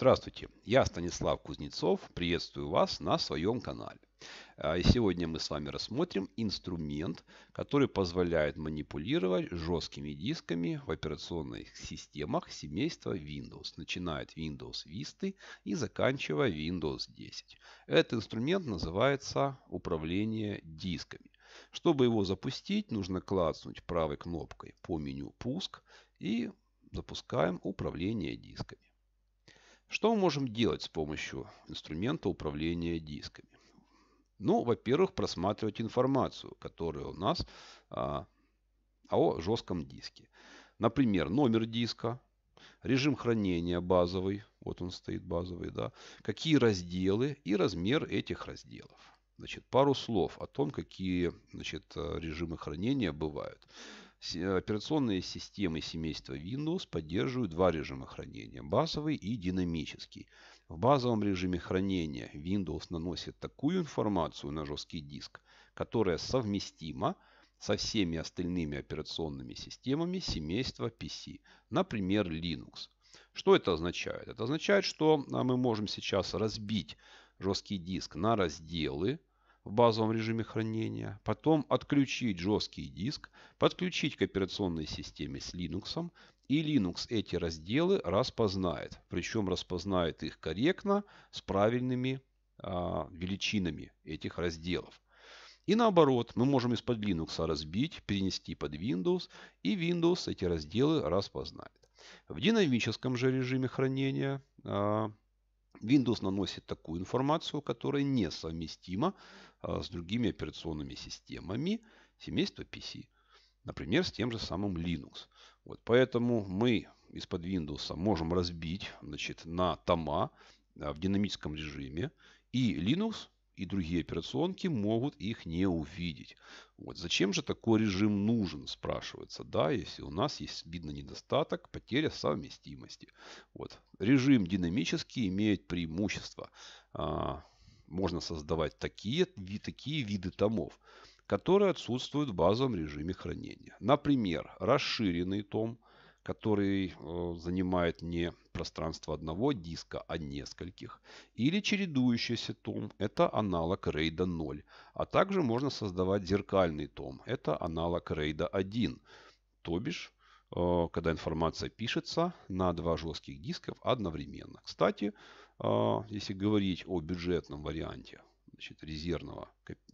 Здравствуйте, я Станислав Кузнецов, приветствую вас на своем канале. А, и сегодня мы с вами рассмотрим инструмент, который позволяет манипулировать жесткими дисками в операционных системах семейства Windows, начиная от Windows Vista и заканчивая Windows 10. Этот инструмент называется управление дисками. Чтобы его запустить, нужно клацнуть правой кнопкой по меню «Пуск» и запускаем управление дисками. Что мы можем делать с помощью инструмента управления дисками? Ну, во-первых, просматривать информацию, которая у нас а, о жестком диске. Например, номер диска, режим хранения базовый, вот он стоит базовый, да, какие разделы и размер этих разделов. Значит, пару слов о том, какие значит, режимы хранения бывают. Э, операционные системы семейства Windows поддерживают два режима хранения – базовый и динамический. В базовом режиме хранения Windows наносит такую информацию на жесткий диск, которая совместима со всеми остальными операционными системами семейства PC, например Linux. Что это означает? Это означает, что а, мы можем сейчас разбить жесткий диск на разделы, в базовом режиме хранения, потом отключить жесткий диск, подключить к операционной системе с Linux, и Linux эти разделы распознает. Причем распознает их корректно с правильными а, величинами этих разделов. И наоборот, мы можем из-под Linux разбить, перенести под Windows, и Windows эти разделы распознает. В динамическом же режиме хранения а, Windows наносит такую информацию, которая несовместима а, с другими операционными системами семейства PC. Например, с тем же самым Linux. Вот поэтому мы из-под Windows можем разбить значит, на тома а, в динамическом режиме. И Linux и другие операционки могут их не увидеть. Вот. Зачем же такой режим нужен, спрашивается, да, если у нас есть, видно, недостаток, потеря совместимости. Вот. Режим динамический имеет преимущество. А, можно создавать такие, такие виды томов, которые отсутствуют в базовом режиме хранения. Например, расширенный том – который э, занимает не пространство одного диска, а нескольких. Или чередующийся том – это аналог рейда 0. А также можно создавать зеркальный том – это аналог рейда 1. То бишь, э, когда информация пишется на два жестких дисков одновременно. Кстати, э, если говорить о бюджетном варианте значит, резервного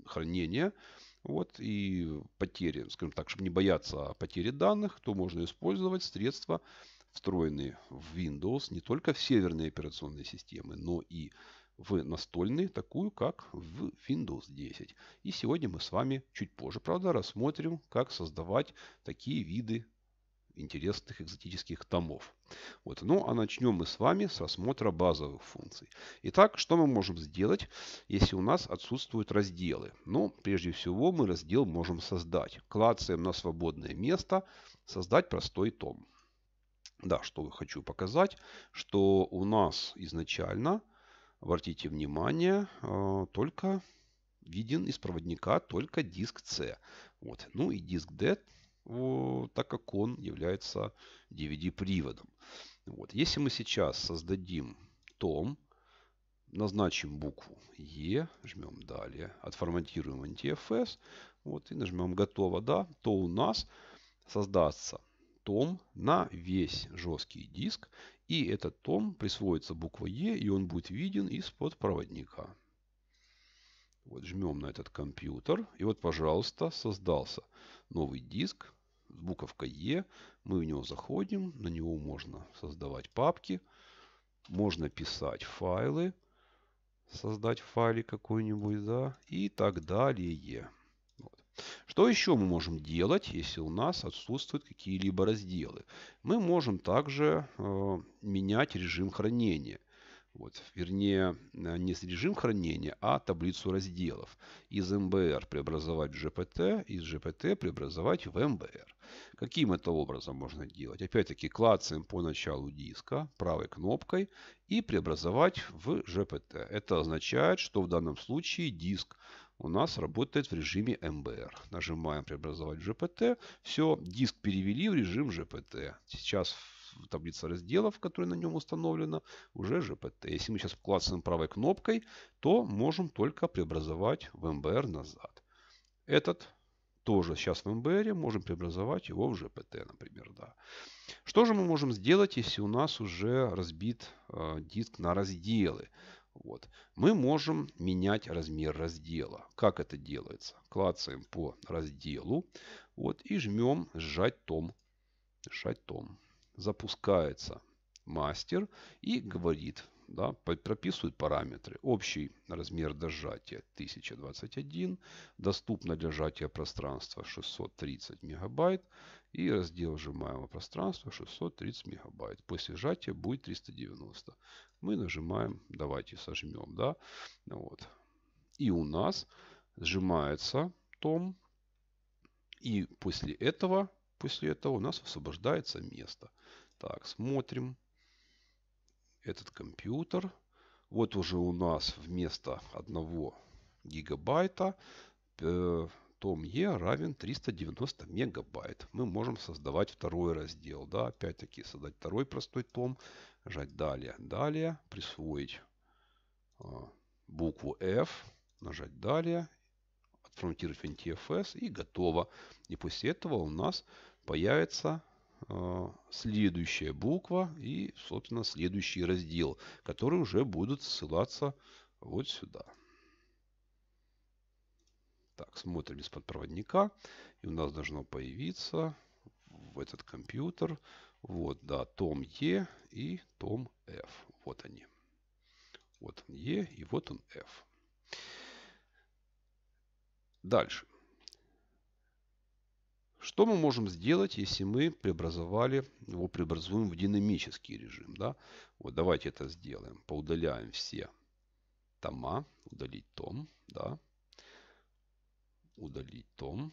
хранения, вот, и потери, скажем так, чтобы не бояться а потери данных, то можно использовать средства, встроенные в Windows не только в северные операционные системы, но и в настольные, такую как в Windows 10. И сегодня мы с вами чуть позже, правда, рассмотрим, как создавать такие виды интересных экзотических томов. Вот. Ну а начнем мы с вами с осмотра базовых функций. Итак, что мы можем сделать, если у нас отсутствуют разделы? Ну, прежде всего мы раздел можем создать. Клацаем на свободное место «Создать простой том». Да, что я хочу показать, что у нас изначально, обратите внимание, э, только виден из проводника только диск C. Вот. Ну и диск D так как он является DVD-приводом. Вот. Если мы сейчас создадим том, назначим букву Е, e, жмем далее, отформатируем NTFS, вот, и нажмем «Готово», да, то у нас создастся том на весь жесткий диск, и этот том присвоится буквой Е, e, и он будет виден из-под проводника. Вот жмем на этот компьютер, и вот, пожалуйста, создался новый диск с буковкой Е. Мы в него заходим, на него можно создавать папки, можно писать файлы, создать файле какой-нибудь, да, и так далее. Вот. Что еще мы можем делать, если у нас отсутствуют какие-либо разделы? Мы можем также э, менять режим хранения. Вот, вернее, э, не режим хранения, а таблицу разделов. Из МБР преобразовать в GPT, из GPT преобразовать в МБР. Каким это образом можно делать? Опять-таки клацаем по началу диска правой кнопкой и преобразовать в GPT. Это означает, что в данном случае диск у нас работает в режиме МБР. Нажимаем преобразовать в GPT. Все, диск перевели в режим GPT. Сейчас в таблица разделов, которая на нем установлена, уже ЖПТ. Если мы сейчас клацаем правой кнопкой, то можем только преобразовать в MBR назад. Этот тоже сейчас в МБР, можем преобразовать его в ЖПТ, например. Да. Что же мы можем сделать, если у нас уже разбит э, диск на разделы? Вот. Мы можем менять размер раздела. Как это делается? Клацаем по разделу вот, и жмем «Сжать том». «Сжать том» запускается мастер и говорит, да, прописывает параметры. Общий размер для сжатия 1021, доступно для сжатия пространства 630 мегабайт и раздел сжимаемого пространства 630 мегабайт. После сжатия будет 390. Мы нажимаем, давайте сожмем, да, вот. И у нас сжимается том, и после этого, после этого у нас освобождается место. Так, смотрим. Этот компьютер. Вот уже у нас вместо 1 гигабайта э, том Е равен 390 мегабайт. Мы можем создавать второй раздел. Да? Опять-таки создать второй простой том. Нажать «Далее». «Далее». Присвоить а, букву F. Нажать «Далее». Отформатировать в NTFS. И готово. И после этого у нас появится Э, следующая буква и, собственно, следующий раздел, которые уже будут ссылаться вот сюда. Так, смотрим из-под проводника. И у нас должно появиться в этот компьютер. Вот, да, том Е и том F. Вот они. Вот он Е и вот он F. Дальше. Что мы можем сделать, если мы преобразовали, его преобразуем в динамический режим? Да? Вот давайте это сделаем. Поудаляем все тома. Удалить том. Да? Удалить том.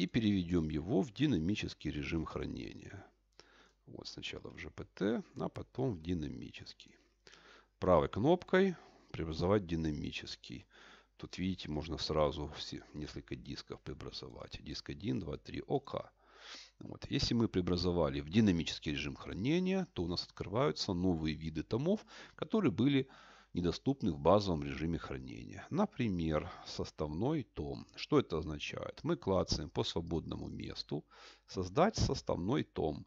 И переведем его в динамический режим хранения. Вот сначала в GPT, а потом в динамический. Правой кнопкой преобразовать динамический. Тут видите, можно сразу все, несколько дисков преобразовать. Диск 1, 2, 3, ОК. Вот. Если мы преобразовали в динамический режим хранения, то у нас открываются новые виды томов, которые были недоступны в базовом режиме хранения. Например, составной том. Что это означает? Мы клацаем по свободному месту «Создать составной том».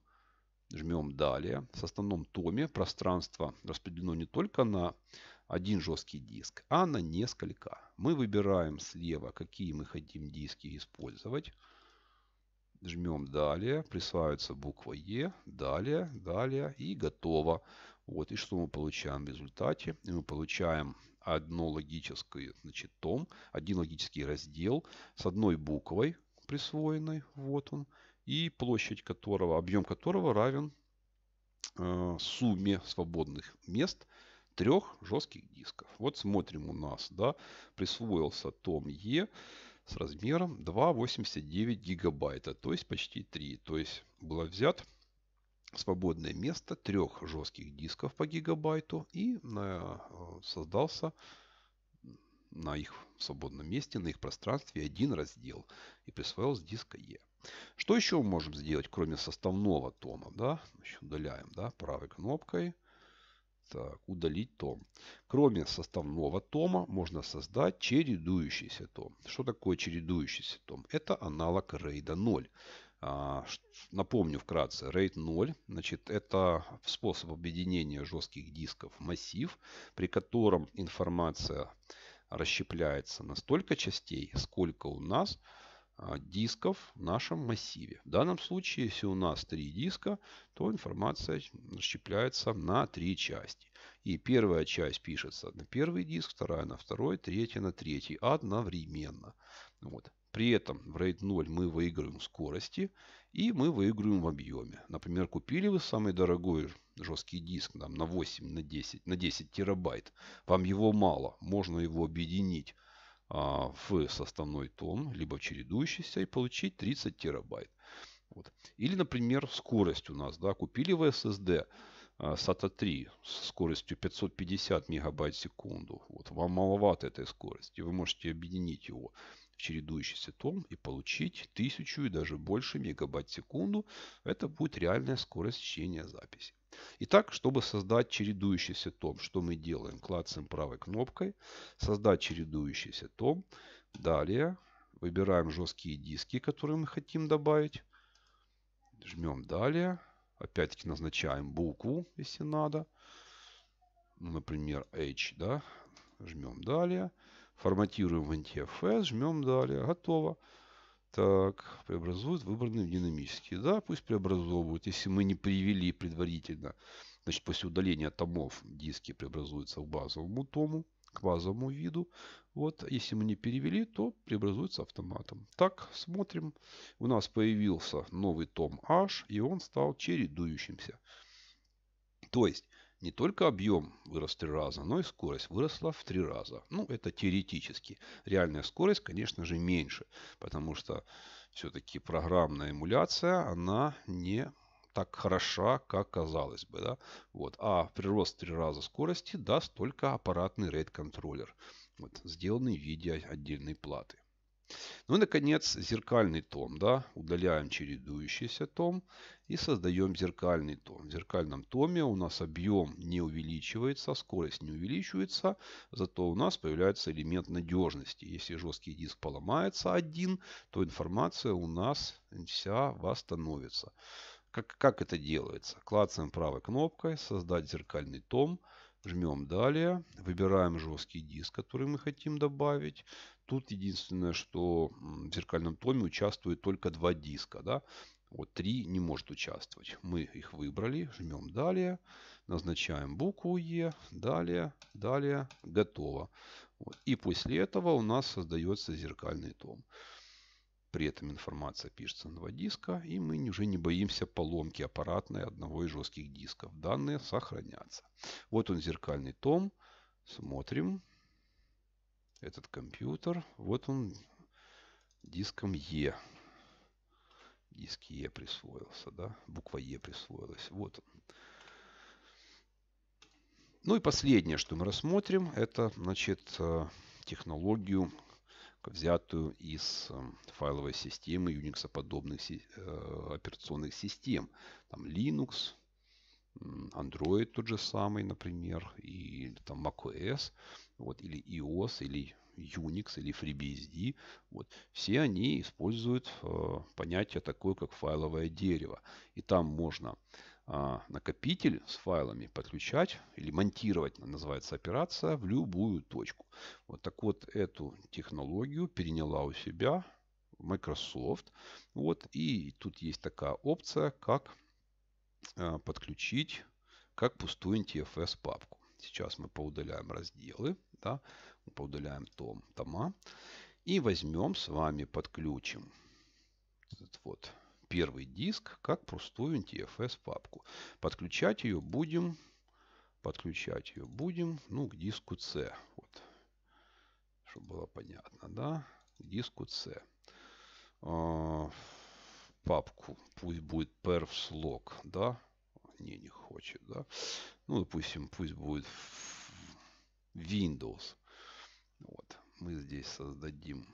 Жмем «Далее». В составном томе пространство распределено не только на один жесткий диск, а на несколько. Мы выбираем слева, какие мы хотим диски использовать. Жмем «Далее», присваивается буква «Е», «Далее», «Далее» и готово. Вот, и что мы получаем в результате? И мы получаем одно логическое, значит, том, один логический раздел с одной буквой присвоенной, вот он, и площадь которого, объем которого равен э, сумме свободных мест – трех жестких дисков. Вот смотрим у нас, да, присвоился том Е с размером 2,89 гигабайта, то есть почти 3. То есть было взят свободное место трех жестких дисков по гигабайту и э, создался на их свободном месте, на их пространстве один раздел и присвоился с диска Е. Что еще мы можем сделать, кроме составного тома? Да? Еще удаляем да, правой кнопкой – так, э, удалить том. Кроме составного тома можно создать чередующийся том. Что такое чередующийся том? Это аналог RAID 0. А, напомню вкратце, RAID 0, значит, это способ объединения жестких дисков в массив, при котором информация расщепляется на столько частей, сколько у нас а, дисков в нашем массиве. В данном случае, если у нас три диска, то информация расщепляется на три части. И первая часть пишется на первый диск, вторая на второй, третья на третий одновременно. Вот. При этом в RAID 0 мы выигрываем в скорости и мы выигрываем в объеме. Например, купили вы самый дорогой жесткий диск там, на 8, на 10, на 10 терабайт. Вам его мало, можно его объединить а, в составной том, либо в чередующийся, и получить 30 терабайт. Вот. Или, например, скорость у нас. Да, купили в SSD а, SATA 3 с скоростью 550 мегабайт в секунду. Вот. Вам маловато этой скорости. Вы можете объединить его в чередующийся том и получить 1000 и даже больше мегабайт в секунду. Это будет реальная скорость чтения записи. Итак, чтобы создать чередующийся том, что мы делаем? Клацаем правой кнопкой. Создать чередующийся том. Далее выбираем жесткие диски, которые мы хотим добавить. Жмем далее. Опять-таки назначаем букву, если надо. Ну, например, H. Да? Жмем далее. Форматируем в NTFS. Жмем далее. Готово. Так, преобразуют выбранные в динамические. Да, пусть преобразовывают. Если мы не привели предварительно, значит, после удаления томов диски преобразуются в базовому тому, к базовому виду. Вот, если мы не перевели, то преобразуется автоматом. Так, смотрим. У нас появился новый том H, и он стал чередующимся. То есть, не только объем вырос в три раза, но и скорость выросла в три раза. Ну, это теоретически. Реальная скорость, конечно же, меньше, потому что все-таки программная эмуляция, она не так хороша, как казалось бы. Да? Вот. А прирост в три раза скорости даст только аппаратный RAID-контроллер, вот, сделанный в виде отдельной платы. Ну и, наконец, зеркальный том. Да? Удаляем чередующийся том и создаем зеркальный том. В зеркальном томе у нас объем не увеличивается, скорость не увеличивается, зато у нас появляется элемент надежности. Если жесткий диск поломается один, то информация у нас вся восстановится. Как, как это делается? Клацаем правой кнопкой «Создать зеркальный том». Жмем «Далее». Выбираем жесткий диск, который мы хотим добавить. Тут единственное, что в зеркальном томе участвует только два диска. Да? Вот 3 не может участвовать. Мы их выбрали, жмем «Далее», назначаем букву «Е», «Далее», «Далее», «Готово». Вот. И после этого у нас создается зеркальный том. При этом информация пишется на два диска, и мы уже не боимся поломки аппаратной одного из жестких дисков. Данные сохранятся. Вот он зеркальный том. Смотрим. Этот компьютер. Вот он диском Е диск Е присвоился, да, буква Е присвоилась. Вот. Ну и последнее, что мы рассмотрим, это, значит, э, технологию, взятую из э, файловой системы Unix подобных э, операционных систем. Там Linux, Android тот же самый, например, и там macOS, вот, или iOS, или Unix или FreeBSD, вот, все они используют э, понятие такое, как файловое дерево. И там можно э, накопитель с файлами подключать или монтировать, называется операция, в любую точку. Вот так вот эту технологию переняла у себя Microsoft. Вот, и тут есть такая опция, как э, подключить как пустую NTFS папку. Сейчас мы поудаляем разделы, да, поудаляем том, тома. И возьмем с вами, подключим этот вот первый диск, как простую NTFS папку. Подключать ее будем, подключать ее будем, ну, к диску C. Вот, чтобы было понятно, да, к диску C. А, папку пусть будет perfslog, да, не, не хочет, да. Ну, допустим, пусть будет Windows. Вот, мы здесь создадим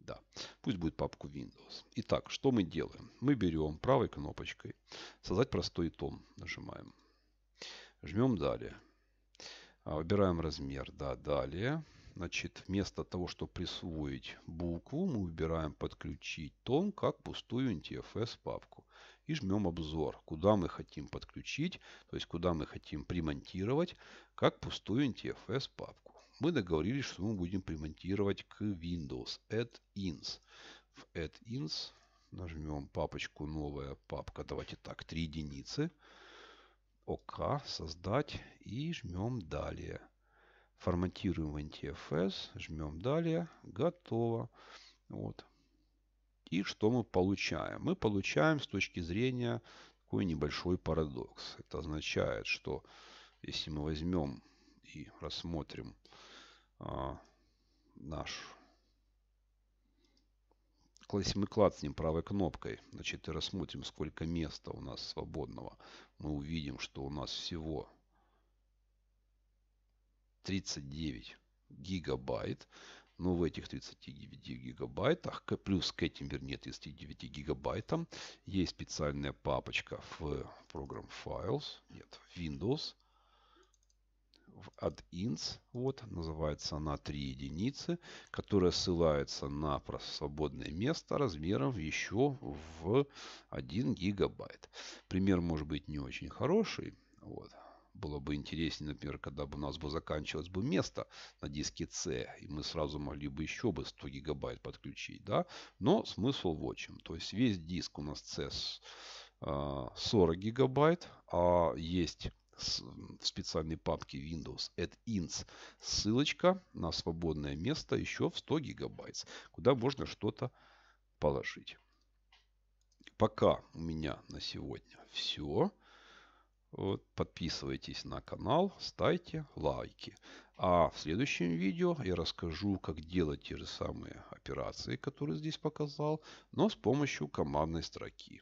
Да, пусть будет папку Windows. Итак, что мы делаем? Мы берем правой кнопочкой «Создать простой том». Нажимаем. Жмем «Далее». А, выбираем размер. Да, «Далее». Значит, вместо того, чтобы присвоить букву, мы выбираем «Подключить тон» как пустую NTFS папку. И жмем «Обзор», куда мы хотим подключить, то есть куда мы хотим примонтировать, как пустую NTFS папку. Мы договорились, что мы будем примонтировать к Windows Add-ins. В Add-ins нажмем папочку «Новая папка». Давайте так, 3 единицы. ОК, создать и жмем «Далее». Форматируем в NTFS. Жмем далее. Готово. Вот. И что мы получаем? Мы получаем с точки зрения такой небольшой парадокс. Это означает, что если мы возьмем и рассмотрим а, наш если мы клацнем правой кнопкой, значит, и рассмотрим, сколько места у нас свободного, мы увидим, что у нас всего 39 гигабайт. Но ну, в этих 39 гигабайтах, плюс к этим, вернее, 39 гигабайтам, есть специальная папочка в Program Files, нет, в Windows, в add-ins, вот, называется она 3 единицы, которая ссылается на свободное место размером еще в 1 гигабайт. Пример может быть не очень хороший, вот, было бы интереснее, например, когда бы у нас бы заканчивалось бы место на диске C, и мы сразу могли бы еще бы 100 гигабайт подключить, да? Но смысл в чем? То есть весь диск у нас C 40 а, гигабайт, а есть в специальной папке Windows at ins ссылочка на свободное место еще в 100 гигабайт, куда можно что-то положить. Пока у меня на сегодня все. Вот, подписывайтесь на канал, ставьте лайки. А в следующем видео я расскажу, как делать те же самые операции, которые здесь показал, но с помощью командной строки.